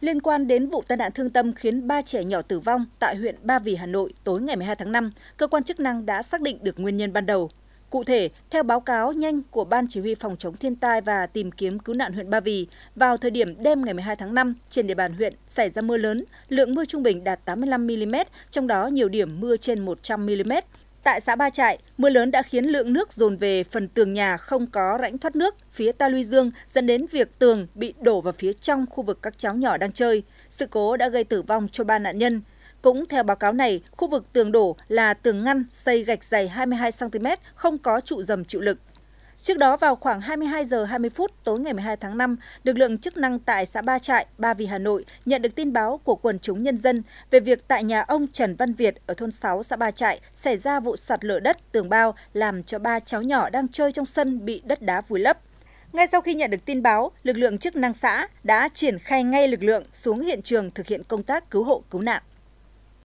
Liên quan đến vụ tai nạn thương tâm khiến ba trẻ nhỏ tử vong tại huyện Ba Vì, Hà Nội tối ngày 12 tháng 5, cơ quan chức năng đã xác định được nguyên nhân ban đầu. Cụ thể, theo báo cáo nhanh của Ban Chỉ huy Phòng chống thiên tai và tìm kiếm cứu nạn huyện Ba Vì, vào thời điểm đêm ngày 12 tháng 5, trên địa bàn huyện xảy ra mưa lớn, lượng mưa trung bình đạt 85 mm, trong đó nhiều điểm mưa trên 100 mm. Tại xã Ba Trại, mưa lớn đã khiến lượng nước dồn về phần tường nhà không có rãnh thoát nước phía ta luy dương dẫn đến việc tường bị đổ vào phía trong khu vực các cháu nhỏ đang chơi. Sự cố đã gây tử vong cho ba nạn nhân. Cũng theo báo cáo này, khu vực tường đổ là tường ngăn xây gạch dày 22cm, không có trụ dầm chịu lực. Trước đó vào khoảng 22 giờ 20 phút tối ngày 12 tháng 5, lực lượng chức năng tại xã Ba Trại, Ba Vì Hà Nội nhận được tin báo của quần chúng nhân dân về việc tại nhà ông Trần Văn Việt ở thôn 6 xã Ba Trại xảy ra vụ sạt lở đất tường bao làm cho ba cháu nhỏ đang chơi trong sân bị đất đá vùi lấp. Ngay sau khi nhận được tin báo, lực lượng chức năng xã đã triển khai ngay lực lượng xuống hiện trường thực hiện công tác cứu hộ cứu nạn.